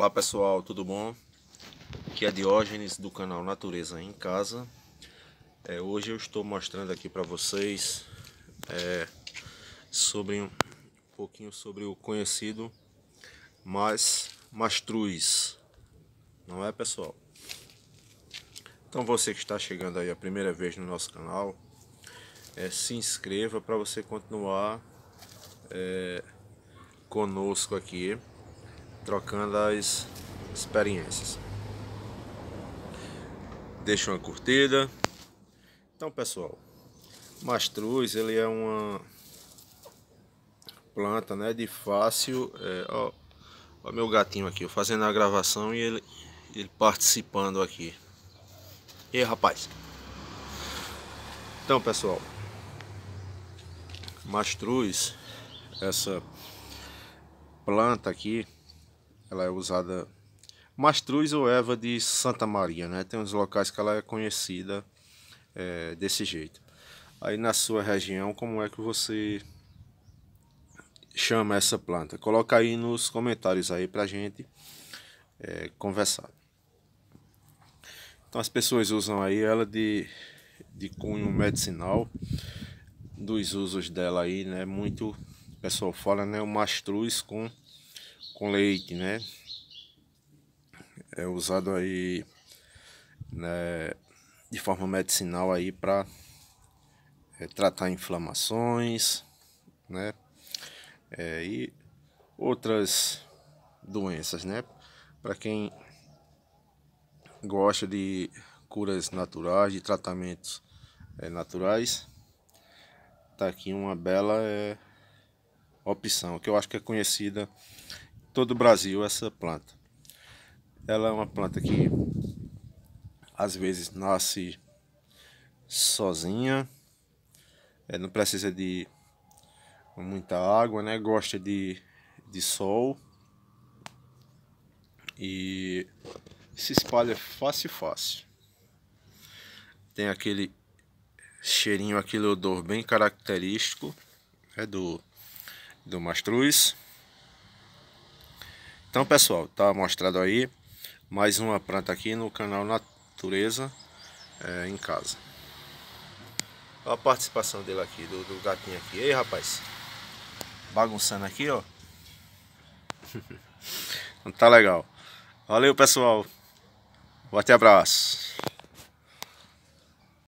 Olá pessoal, tudo bom? Aqui é Diógenes do canal Natureza em Casa é, Hoje eu estou mostrando aqui para vocês é, sobre um pouquinho sobre o conhecido mas mastruz não é pessoal? Então você que está chegando aí a primeira vez no nosso canal é, se inscreva para você continuar é, conosco aqui trocando as experiências. Deixa uma curtida. Então, pessoal, mastruz ele é uma planta, né, de fácil, é, ó, ó, meu gatinho aqui, eu fazendo a gravação e ele, ele participando aqui. E aí, rapaz? Então, pessoal, mastruz, essa planta aqui, ela é usada. Mastruz ou Eva de Santa Maria, né? Tem uns locais que ela é conhecida é, desse jeito. Aí na sua região, como é que você chama essa planta? Coloca aí nos comentários aí pra gente é, conversar. Então as pessoas usam aí ela de, de cunho medicinal, dos usos dela aí, né? Muito, o pessoal fala, né? O mastruz com com leite, né? É usado aí né, de forma medicinal aí para é, tratar inflamações, né? É, e outras doenças, né? Para quem gosta de curas naturais, de tratamentos é, naturais, tá aqui uma bela é, opção que eu acho que é conhecida todo o Brasil essa planta. Ela é uma planta que às vezes nasce sozinha, é, não precisa de muita água, né? Gosta de, de sol e se espalha fácil fácil. Tem aquele cheirinho, aquele odor bem característico é do do mastruz. Então, pessoal, tá mostrado aí mais uma planta aqui no canal Natureza é, em Casa. Olha a participação dele aqui, do, do gatinho aqui. Ei, rapaz, bagunçando aqui, ó. Não tá legal. Valeu, pessoal. Um abraço.